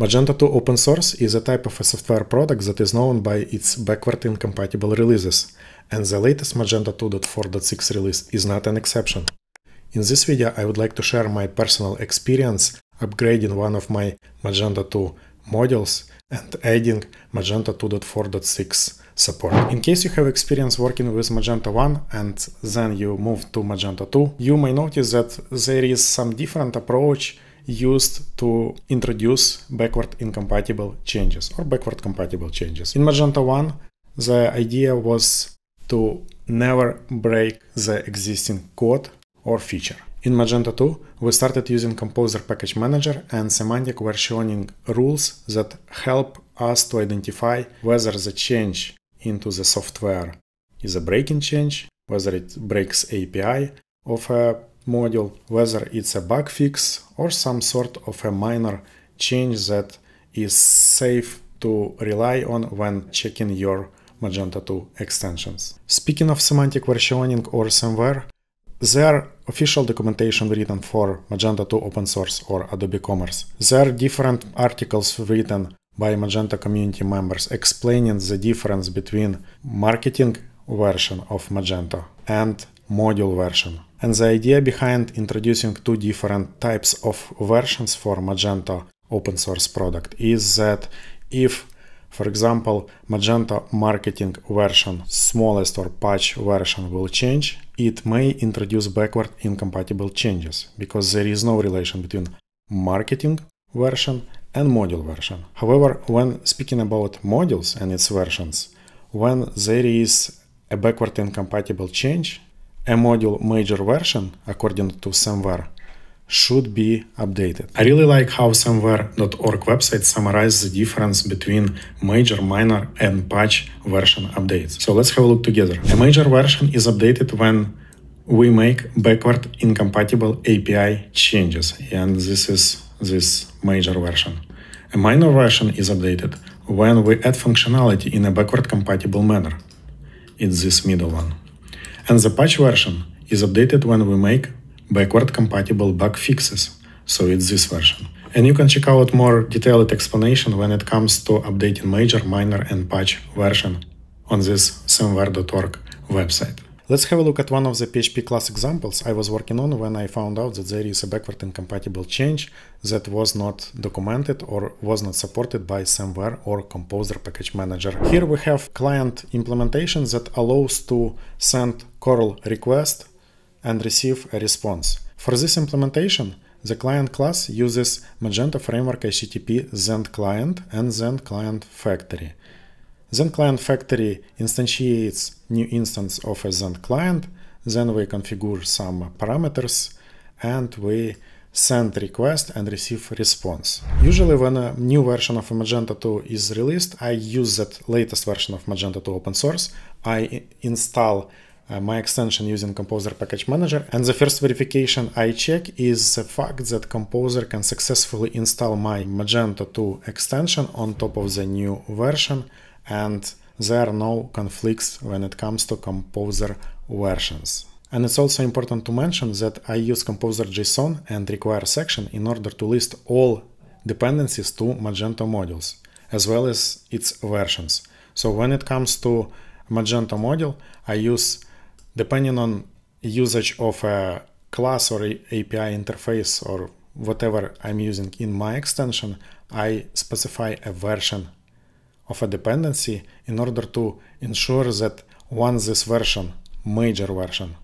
Magenta 2 Open Source is a type of a software product that is known by its backward incompatible releases, and the latest Magenta 2.4.6 release is not an exception. In this video I would like to share my personal experience upgrading one of my Magenta 2 modules and adding Magenta 2.4.6 support. In case you have experience working with Magenta 1 and then you move to Magenta 2, you may notice that there is some different approach used to introduce backward incompatible changes or backward compatible changes. In Magento 1, the idea was to never break the existing code or feature. In Magento 2, we started using Composer Package Manager and Semantic versioning rules that help us to identify whether the change into the software is a breaking change, whether it breaks API of a module, whether it's a bug fix or some sort of a minor change that is safe to rely on when checking your Magenta 2 extensions. Speaking of semantic versioning or somewhere, there official documentation written for Magenta 2 open source or Adobe Commerce. There are different articles written by Magenta community members explaining the difference between marketing version of Magenta and module version and the idea behind introducing two different types of versions for Magento open source product is that if for example, Magento marketing version, smallest or patch version will change. It may introduce backward incompatible changes because there is no relation between marketing version and module version. However, when speaking about modules and its versions, when there is a backward incompatible change, a module major version, according to Samware, should be updated. I really like how Samware.org website summarizes the difference between major, minor, and patch version updates. So let's have a look together. A major version is updated when we make backward incompatible API changes, and this is this major version. A minor version is updated when we add functionality in a backward compatible manner. It's this middle one. And the patch version is updated when we make backward compatible bug fixes. So it's this version. And you can check out more detailed explanation when it comes to updating major, minor and patch version on this samware.org website. Let's have a look at one of the PHP class examples I was working on when I found out that there is a backward incompatible change that was not documented or was not supported by somewhere or Composer package manager. Here we have client implementation that allows to send curl request and receive a response. For this implementation, the client class uses Magento framework HTTP Zend client and Zend client factory. Then client factory instantiates new instance of a Zen client. Then we configure some parameters and we send request and receive response. Usually when a new version of Magenta 2 is released, I use that latest version of Magenta 2 open source. I install uh, my extension using Composer Package Manager. And the first verification I check is the fact that Composer can successfully install my Magenta 2 extension on top of the new version and there are no conflicts when it comes to composer versions. And it's also important to mention that I use composer.json and require section in order to list all dependencies to Magento modules, as well as its versions. So when it comes to Magento module, I use, depending on usage of a class or API interface or whatever I'm using in my extension, I specify a version of a dependency in order to ensure that once this version, major version,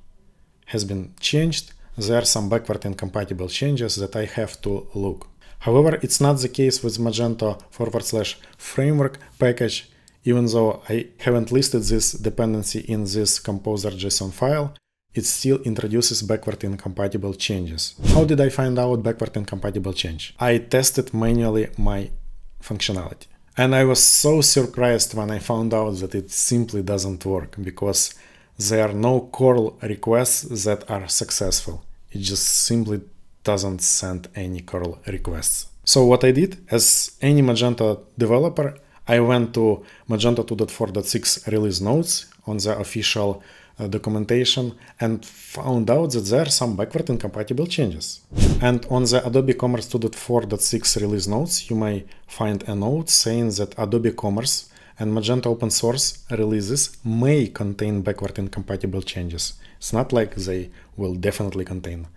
has been changed, there are some backward incompatible changes that I have to look. However, it's not the case with Magento forward slash framework package, even though I haven't listed this dependency in this composer.json file, it still introduces backward incompatible changes. How did I find out backward incompatible change? I tested manually my functionality. And I was so surprised when I found out that it simply doesn't work because there are no curl requests that are successful. It just simply doesn't send any curl requests. So what I did as any Magento developer, I went to Magento 2.4.6 release notes on the official uh, documentation and found out that there are some backward incompatible changes. And on the Adobe Commerce 2.4.6 release notes, you may find a note saying that Adobe Commerce and Magento open source releases may contain backward incompatible changes. It's not like they will definitely contain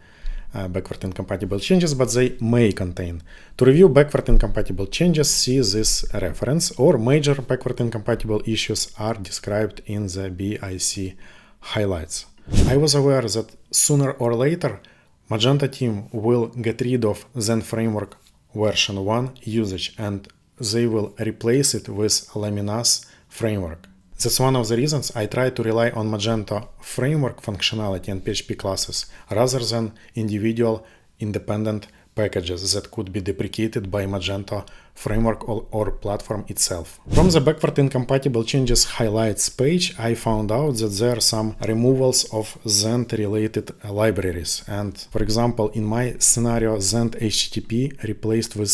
uh, backward incompatible changes, but they may contain. To review backward incompatible changes, see this reference or major backward incompatible issues are described in the BIC highlights. I was aware that sooner or later Magenta team will get rid of Zen Framework version 1 usage and they will replace it with Lamina's framework. That's one of the reasons I try to rely on Magenta framework functionality and PHP classes rather than individual independent packages that could be deprecated by Magento framework or, or platform itself. From the backward incompatible changes highlights page, I found out that there are some removals of Zend related libraries. And for example, in my scenario, Zend HTTP replaced with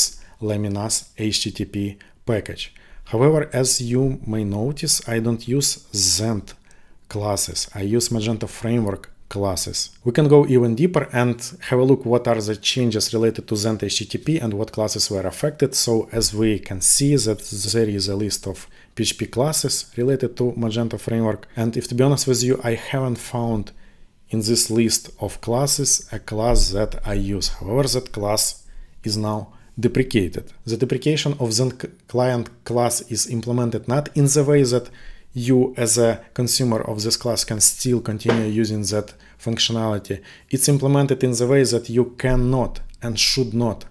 Laminas HTTP package. However, as you may notice, I don't use Zend classes. I use Magento framework classes. We can go even deeper and have a look what are the changes related to Zend HTTP and what classes were affected. So as we can see that there is a list of PHP classes related to Magento framework. And if to be honest with you, I haven't found in this list of classes a class that I use. However, that class is now deprecated. The deprecation of Zend client class is implemented not in the way that you as a consumer of this class can still continue using that functionality. It's implemented in the way that you cannot and should not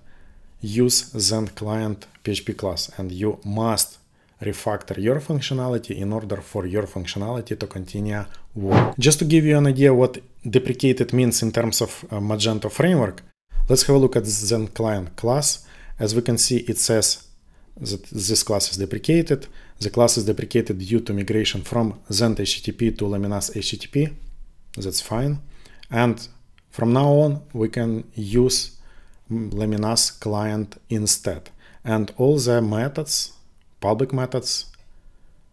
use Zen client PHP class and you must refactor your functionality in order for your functionality to continue work. Just to give you an idea what deprecated means in terms of uh, Magento framework, let's have a look at Zen client class. As we can see, it says this class is deprecated. The class is deprecated due to migration from Zend HTTP to Laminas HTTP. That's fine. And from now on, we can use Laminas client instead. And all the methods, public methods,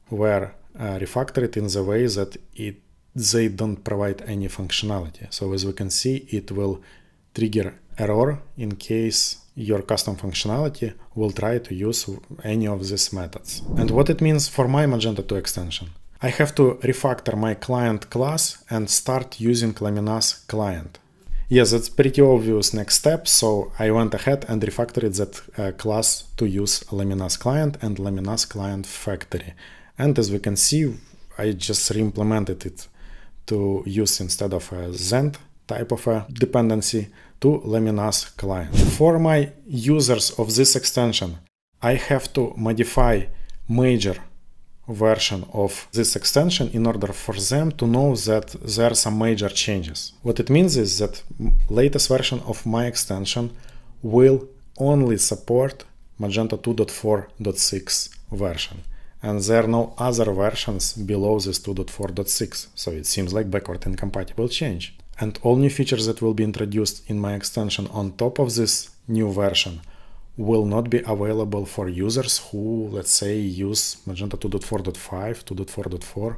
were uh, refactored in the way that it they don't provide any functionality. So as we can see, it will trigger error in case your custom functionality will try to use any of these methods. And what it means for my Magenta 2 extension. I have to refactor my client class and start using Lamina's client. Yes, that's pretty obvious next step, so I went ahead and refactored that uh, class to use Lamina's client and Lamina's client factory. And as we can see, I just re-implemented it to use instead of a Zend type of a dependency to Laminas client. For my users of this extension, I have to modify major version of this extension in order for them to know that there are some major changes. What it means is that latest version of my extension will only support Magento 2.4.6 version. And there are no other versions below this 2.4.6, so it seems like backward incompatible change and all new features that will be introduced in my extension on top of this new version will not be available for users who, let's say, use Magenta 2.4.5, 2.4.4.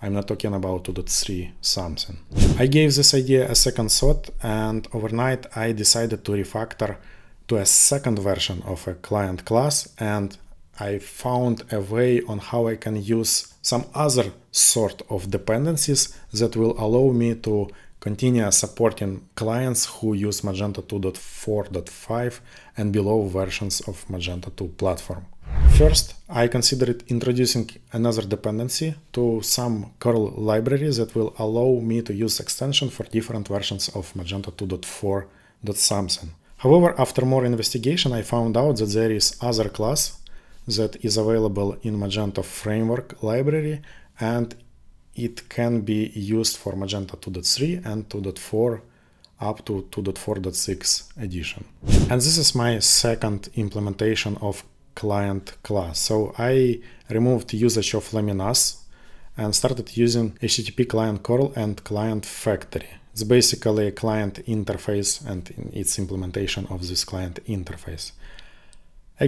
I'm not talking about 2.3 something. I gave this idea a second thought and overnight I decided to refactor to a second version of a client class and I found a way on how I can use some other sort of dependencies that will allow me to continue supporting clients who use Magento 2.4.5 and below versions of Magento 2 platform. First, I considered introducing another dependency to some curl library that will allow me to use extension for different versions of Magento 2.4.something. However, after more investigation, I found out that there is other class that is available in Magento framework library and it can be used for Magento 2.3 and 2.4 up to 2.4.6 edition. And this is my second implementation of client class. So I removed usage of Laminas and started using HTTP client curl and client factory. It's basically a client interface and its implementation of this client interface.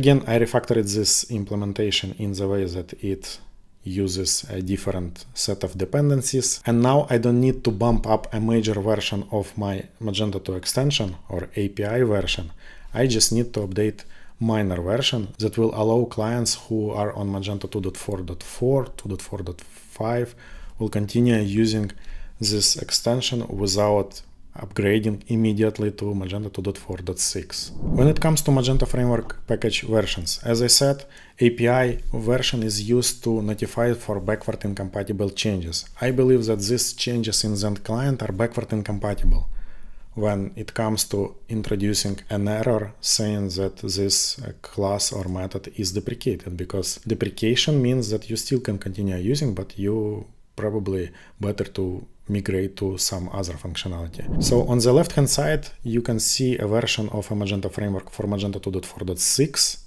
Again, I refactored this implementation in the way that it uses a different set of dependencies. And now I don't need to bump up a major version of my Magento 2 extension or API version. I just need to update minor version that will allow clients who are on Magento 2.4.4, 2.4.5 will continue using this extension without upgrading immediately to Magenta 2.4.6. When it comes to Magenta Framework package versions, as I said, API version is used to notify for backward incompatible changes. I believe that these changes in Zend client are backward incompatible when it comes to introducing an error saying that this uh, class or method is deprecated because deprecation means that you still can continue using but you probably better to migrate to some other functionality. So on the left hand side, you can see a version of a Magento framework for Magento 2.4.6.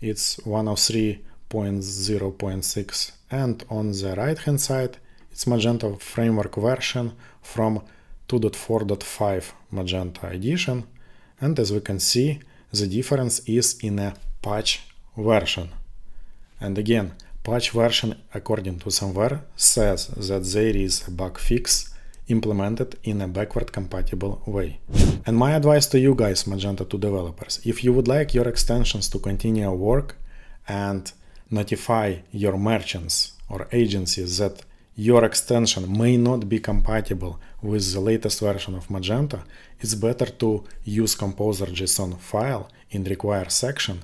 It's 103.0.6. And on the right hand side, it's Magento framework version from 2.4.5 Magento edition. And as we can see, the difference is in a patch version. And again, Patch version according to somewhere says that there is a bug fix implemented in a backward compatible way. And my advice to you guys, Magenta 2 developers, if you would like your extensions to continue work and notify your merchants or agencies that your extension may not be compatible with the latest version of Magenta, it's better to use composer.json file in require section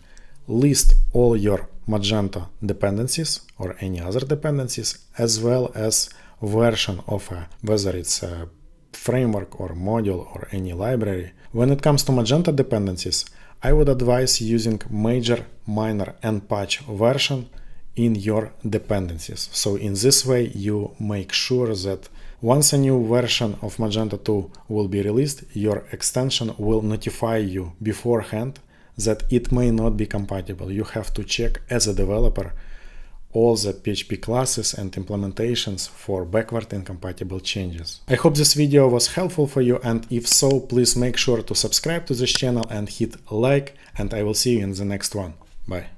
list all your Magento dependencies or any other dependencies as well as version of a, whether it's a framework or module or any library. When it comes to Magento dependencies, I would advise using major, minor and patch version in your dependencies. So in this way you make sure that once a new version of Magento 2 will be released, your extension will notify you beforehand that it may not be compatible. You have to check as a developer all the PHP classes and implementations for backward incompatible changes. I hope this video was helpful for you and if so, please make sure to subscribe to this channel and hit like and I will see you in the next one. Bye.